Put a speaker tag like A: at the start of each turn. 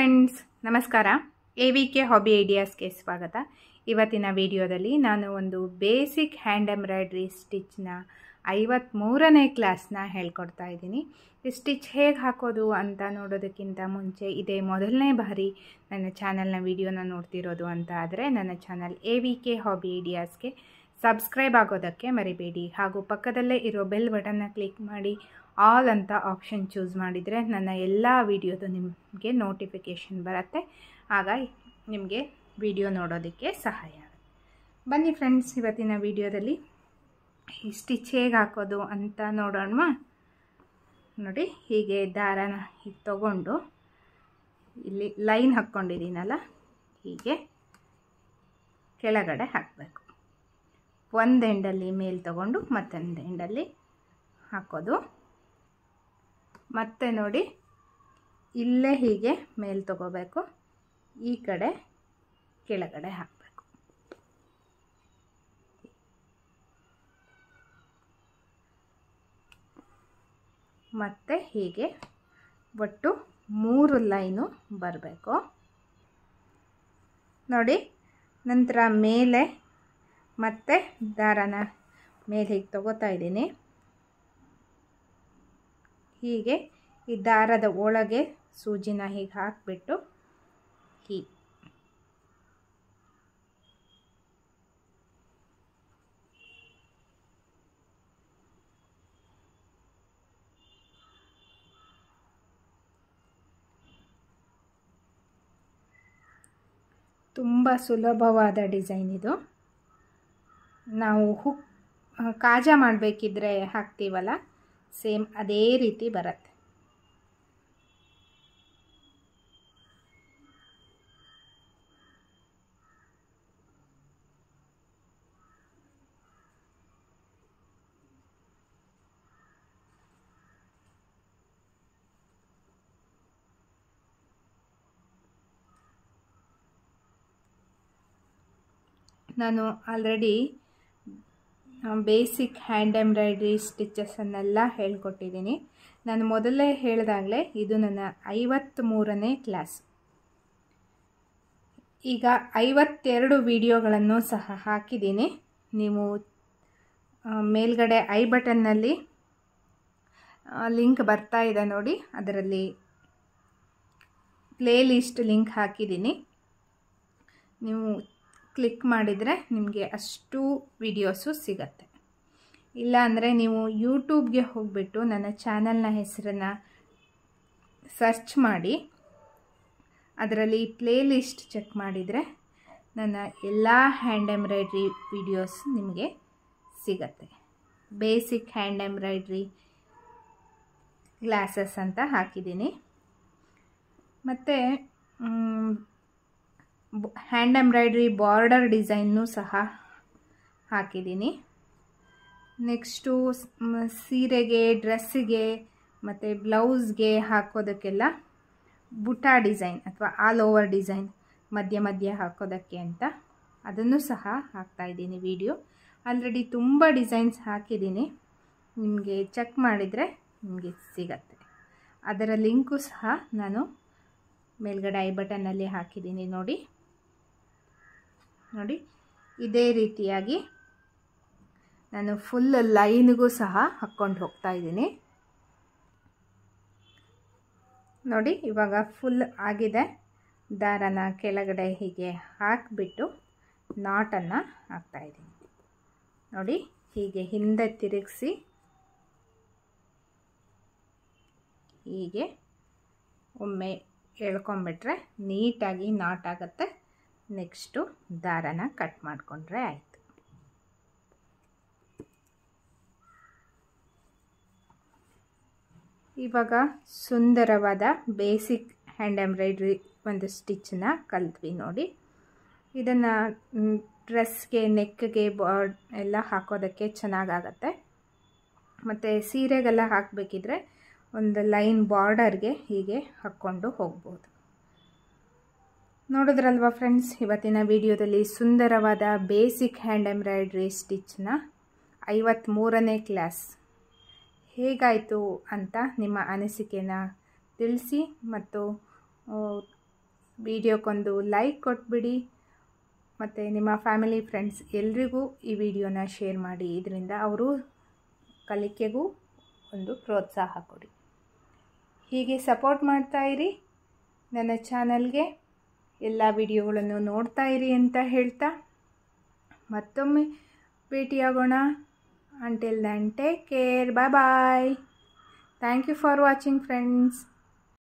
A: friends ನಮಸ್ಕಾರ A V K hobby ಐಡಿಯಾಸ್ಗೆ ಸ್ವಾಗತ ಇವತ್ತಿನ ವಿಡಿಯೋದಲ್ಲಿ ನಾನು ಒಂದು ಬೇಸಿಕ್ ಹ್ಯಾಂಡ್ ಎಂಬ್ರಾಯ್ಡ್ರಿ ಸ್ಟಿಚ್ನ ಐವತ್ತ್ಮೂರನೇ ಕ್ಲಾಸ್ನ ಹೇಳ್ಕೊಡ್ತಾ ಇದ್ದೀನಿ ಸ್ಟಿಚ್ ಹೇಗೆ ಹಾಕೋದು ಅಂತ ನೋಡೋದಕ್ಕಿಂತ ಮುಂಚೆ ಇದೇ ಮೊದಲನೇ ಬಾರಿ ನನ್ನ ಚಾನಲ್ನ ವಿಡಿಯೋನ ನೋಡ್ತಿರೋದು ಅಂತ ಆದರೆ ನನ್ನ channel A V K hobby ಐಡಿಯಾಸ್ಗೆ ಸಬ್ಸ್ಕ್ರೈಬ್ ಆಗೋದಕ್ಕೆ ಮರಿಬೇಡಿ ಹಾಗೂ ಪಕ್ಕದಲ್ಲೇ ಇರೋ ಬೆಲ್ ಬಟನ್ನ ಕ್ಲಿಕ್ ಮಾಡಿ ಆಲ್ ಅಂತ ಆಪ್ಷನ್ ಚೂಸ್ ಮಾಡಿದರೆ ನನ್ನ ಎಲ್ಲ ವೀಡಿಯೋದು ನಿಮಗೆ ನೋಟಿಫಿಕೇಷನ್ ಬರುತ್ತೆ ಆಗ ನಿಮಗೆ ವಿಡಿಯೋ ನೋಡೋದಕ್ಕೆ ಸಹಾಯ ಬನ್ನಿ ಫ್ರೆಂಡ್ಸ್ ಇವತ್ತಿನ ವಿಡಿಯೋದಲ್ಲಿ ಸ್ಟಿಚ್ ಹೇಗೆ ಹಾಕೋದು ಅಂತ ನೋಡೋಣ ನೋಡಿ ಹೀಗೆ ದಾರನ ಹೀಗೆ ತಗೊಂಡು ಇಲ್ಲಿ ಲೈನ್ ಹಾಕ್ಕೊಂಡಿದ್ದೀನಲ್ಲ ಹೀಗೆ ಕೆಳಗಡೆ ಹಾಕಬೇಕು ಒಂದು ಎಂಡಲ್ಲಿ ಮೇಲ್ ತಗೊಂಡು ಮತ್ತೊಂದು ಎಂಡಲ್ಲಿ ಹಾಕೋದು ಮತ್ತೆ ನೋಡಿ ಇಲ್ಲೇ ಹೀಗೆ ಮೇಲ್ ತಗೋಬೇಕು ಈ ಕಡೆ ಕೆಳಗಡೆ ಹಾಕಬೇಕು ಮತ್ತೆ ಹೀಗೆ ಒಟ್ಟು ಮೂರು ಲೈನು ಬರಬೇಕು ನೋಡಿ ನಂತರ ಮೇಲೆ ಮತ್ತೆ ದಾರನ ಮೇಲೆ ಹೀಗೆ ತಗೋತಾ ಇದ್ದೀನಿ ಹೀಗೆ ಈ ದಾರದ ಒಳಗೆ ಸೂಜಿನ ಹೀಗೆ ಹಾಕಿಬಿಟ್ಟು ಹೀ ತುಂಬ ಸುಲಭವಾದ ಡಿಸೈನ್ ಇದು ನಾವು ಹುಕ್ ಕಾಜ ಮಾಡಬೇಕಿದ್ರೆ ಹಾಕ್ತೀವಲ್ಲ ಸೇಮ್ ಅದೇ ರೀತಿ ಬರುತ್ತೆ ನಾನು ಆಲ್ರೆಡಿ ಬೇಸಿಕ್ ಹ್ಯಾಂಡ್ ಎಂಬ್ರಾಯ್ಡ್ರಿ ಸ್ಟಿಚಸನ್ನೆಲ್ಲ ಹೇಳ್ಕೊಟ್ಟಿದ್ದೀನಿ ನಾನು ಮೊದಲೇ ಹೇಳಿದಾಗಲೇ ಇದು ನನ್ನ ಐವತ್ತ್ಮೂರನೇ ಕ್ಲಾಸ್ ಈಗ ಐವತ್ತೆರಡು ವಿಡಿಯೋಗಳನ್ನು ಸಹ ಹಾಕಿದ್ದೀನಿ ನೀವು ಮೇಲ್ಗಡೆ ಐ ಬಟನ್ನಲ್ಲಿ ಲಿಂಕ್ ಬರ್ತಾ ಇದೆ ನೋಡಿ ಅದರಲ್ಲಿ ಪ್ಲೇ ಲಿಸ್ಟ್ ಲಿಂಕ್ ಹಾಕಿದ್ದೀನಿ ನೀವು ಕ್ಲಿಕ್ ಮಾಡಿದರೆ ನಿಮಗೆ ಅಷ್ಟು ವಿಡಿಯೋಸು ಸಿಗತ್ತೆ ಇಲ್ಲ ನೀವು ಯೂಟ್ಯೂಬ್ಗೆ ಹೋಗ್ಬಿಟ್ಟು ನನ್ನ ಚಾನಲ್ನ ಹೆಸರನ್ನು ಸರ್ಚ್ ಮಾಡಿ ಅದರಲ್ಲಿ ಪ್ಲೇ ಲಿಸ್ಟ್ ಚೆಕ್ ಮಾಡಿದರೆ ನನ್ನ ಎಲ್ಲ ಹ್ಯಾಂಡ್ ಎಂಬ್ರಾಯ್ಡ್ರಿ ವಿಡಿಯೋಸ್ ನಿಮಗೆ ಸಿಗತ್ತೆ ಬೇಸಿಕ್ ಹ್ಯಾಂಡ್ ಎಂಬ್ರಾಯ್ಡ್ರಿ ಗ್ಲಾಸಸ್ ಅಂತ ಹಾಕಿದ್ದೀನಿ ಮತ್ತು ಹ್ಯಾಂಡ್ ಎಂಬ್ರಾಯ್ಡ್ರಿ ಬಾರ್ಡರ್ ಡಿಸೈನ್ನೂ ಸಹ ಹಾಕಿದ್ದೀನಿ ನೆಕ್ಸ್ಟು ಸೀರೆಗೆ ಡ್ರೆಸ್ಸಿಗೆ ಮತ್ತು ಬ್ಲೌಸ್ಗೆ ಹಾಕೋದಕ್ಕೆಲ್ಲ ಬುಟಾ ಡಿಸೈನ್ ಅಥವಾ ಆಲ್ ಓವರ್ ಡಿಸೈನ್ ಮಧ್ಯ ಮಧ್ಯೆ ಹಾಕೋದಕ್ಕೆ ಅಂತ ಅದನ್ನು ಸಹ ಹಾಕ್ತಾ ಇದ್ದೀನಿ ವಿಡಿಯೋ ಆಲ್ರೆಡಿ ತುಂಬ ಡಿಸೈನ್ಸ್ ಹಾಕಿದ್ದೀನಿ ನಿಮಗೆ ಚೆಕ್ ಮಾಡಿದರೆ ನಿಮಗೆ ಸಿಗತ್ತೆ ಅದರ ಲಿಂಕು ಸಹ ನಾನು ಮೇಲ್ಗಡೆ ಐ ಬಟನ್ನಲ್ಲಿ ಹಾಕಿದ್ದೀನಿ ನೋಡಿ ನೋಡಿ ಇದೇ ರೀತಿಯಾಗಿ ನಾನು ಫುಲ್ ಲೈನ್ಗೂ ಸಹ ಹಾಕ್ಕೊಂಡು ಹೋಗ್ತಾ ಇದ್ದೀನಿ ನೋಡಿ ಇವಾಗ ಫುಲ್ ಆಗಿದೆ ದಾರನ ಕೆಳಗಡೆ ಹೀಗೆ ಹಾಕಿಬಿಟ್ಟು ನಾಟನ್ನು ಇದ್ದೀನಿ ನೋಡಿ ಹೀಗೆ ಹಿಂದೆ ತಿರುಗಿಸಿ ಹೀಗೆ ಒಮ್ಮೆ ಎಳ್ಕೊಂಬಿಟ್ರೆ ನೀಟಾಗಿ ಆಗುತ್ತೆ ನೆಕ್ಸ್ಟು ದಾರನ ಕಟ್ ಮಾಡಿಕೊಂಡ್ರೆ ಆಯಿತು ಇವಾಗ ಸುಂದರವಾದ ಬೇಸಿಕ್ ಹ್ಯಾಂಡ್ ಎಂಬ್ರಾಯ್ಡ್ರಿ ಒಂದು ಸ್ಟಿಚ್ನ ಕಲ್ತ್ವಿ ನೋಡಿ ಇದನ್ನು ಡ್ರೆಸ್ಗೆ ನೆಕ್ಗೆ ಬಾರ್ಡ್ ಎಲ್ಲ ಹಾಕೋದಕ್ಕೆ ಚೆನ್ನಾಗಾಗತ್ತೆ ಮತ್ತು ಸೀರೆಗೆಲ್ಲ ಹಾಕಬೇಕಿದ್ರೆ ಒಂದು ಲೈನ್ ಬಾರ್ಡರ್ಗೆ ಹೀಗೆ ಹಾಕ್ಕೊಂಡು ಹೋಗ್ಬೋದು ನೋಡಿದ್ರಲ್ವ ಫ್ರೆಂಡ್ಸ್ ಇವತ್ತಿನ ವಿಡಿಯೋದಲ್ಲಿ ಸುಂದರವಾದ ಬೇಸಿಕ್ ಹ್ಯಾಂಡ್ ಎಂಬ್ರಾಯ್ಡ್ರಿ ಸ್ಟಿಚ್ನ ಐವತ್ತ್ಮೂರನೇ ಕ್ಲಾಸ್ ಹೇಗಾಯಿತು ಅಂತ ನಿಮ್ಮ ಅನಿಸಿಕೆನ ತಿಳಿಸಿ ಮತ್ತು ವಿಡಿಯೋಕ್ಕೊಂದು ಲೈಕ್ ಕೊಟ್ಬಿಡಿ ಮತ್ತು ನಿಮ್ಮ ಫ್ಯಾಮಿಲಿ ಫ್ರೆಂಡ್ಸ್ ಎಲ್ರಿಗೂ ಈ ವಿಡಿಯೋನ ಶೇರ್ ಮಾಡಿ ಇದರಿಂದ ಅವರು ಕಲಿಕೆಗೂ ಒಂದು ಪ್ರೋತ್ಸಾಹ ಕೊಡಿ ಹೀಗೆ ಸಪೋರ್ಟ್ ಮಾಡ್ತಾಯಿರಿ ನನ್ನ ಚಾನಲ್ಗೆ ಎಲ್ಲ ವಿಡಿಯೋಗಳನ್ನು ನೋಡ್ತಾ ಇರಿ ಅಂತ ಹೇಳ್ತಾ ಮತ್ತೊಮ್ಮೆ ಭೇಟಿಯಾಗೋಣ until then take care bye bye thank you for watching friends